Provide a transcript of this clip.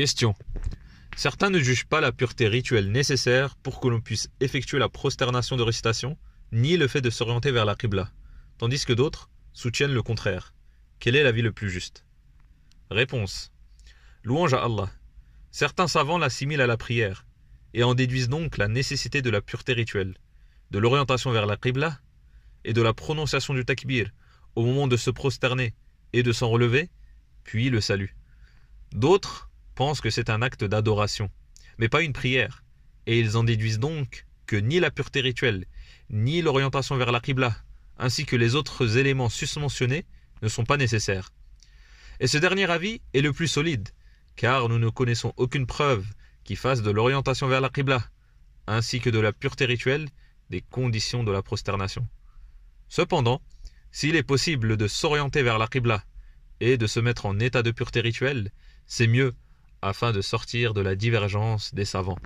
Question. Certains ne jugent pas la pureté rituelle nécessaire pour que l'on puisse effectuer la prosternation de récitation, ni le fait de s'orienter vers la Qibla, tandis que d'autres soutiennent le contraire. Quelle est la vie le plus juste Réponse. Louange à Allah. Certains savants l'assimilent à la prière, et en déduisent donc la nécessité de la pureté rituelle, de l'orientation vers la Qibla, et de la prononciation du takbir au moment de se prosterner et de s'en relever, puis le salut. D'autres pensent que c'est un acte d'adoration, mais pas une prière. Et ils en déduisent donc que ni la pureté rituelle, ni l'orientation vers la Qibla, ainsi que les autres éléments susmentionnés, ne sont pas nécessaires. Et ce dernier avis est le plus solide, car nous ne connaissons aucune preuve qui fasse de l'orientation vers la Qibla, ainsi que de la pureté rituelle, des conditions de la prosternation. Cependant, s'il est possible de s'orienter vers la Qibla et de se mettre en état de pureté rituelle, c'est mieux afin de sortir de la divergence des savants.